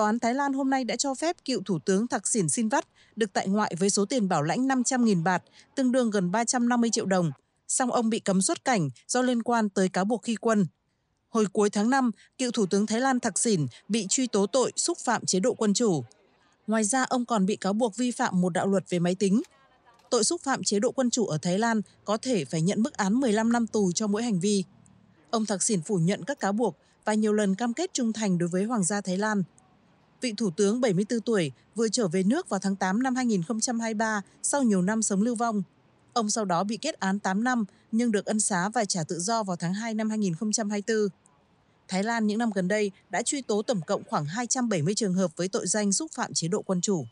Tòa án Thái Lan hôm nay đã cho phép cựu Thủ tướng Thạc xin Sinvat được tại ngoại với số tiền bảo lãnh 500.000 bạt, tương đương gần 350 triệu đồng. Song ông bị cấm xuất cảnh do liên quan tới cáo buộc khi quân. Hồi cuối tháng 5, cựu Thủ tướng Thái Lan Thạc Sỉn bị truy tố tội xúc phạm chế độ quân chủ. Ngoài ra, ông còn bị cáo buộc vi phạm một đạo luật về máy tính. Tội xúc phạm chế độ quân chủ ở Thái Lan có thể phải nhận mức án 15 năm tù cho mỗi hành vi. Ông Thạc Sỉn phủ nhận các cáo buộc và nhiều lần cam kết trung thành đối với Hoàng gia Thái Lan – Vị Thủ tướng 74 tuổi vừa trở về nước vào tháng 8 năm 2023 sau nhiều năm sống lưu vong. Ông sau đó bị kết án 8 năm nhưng được ân xá và trả tự do vào tháng 2 năm 2024. Thái Lan những năm gần đây đã truy tố tổng cộng khoảng 270 trường hợp với tội danh xúc phạm chế độ quân chủ.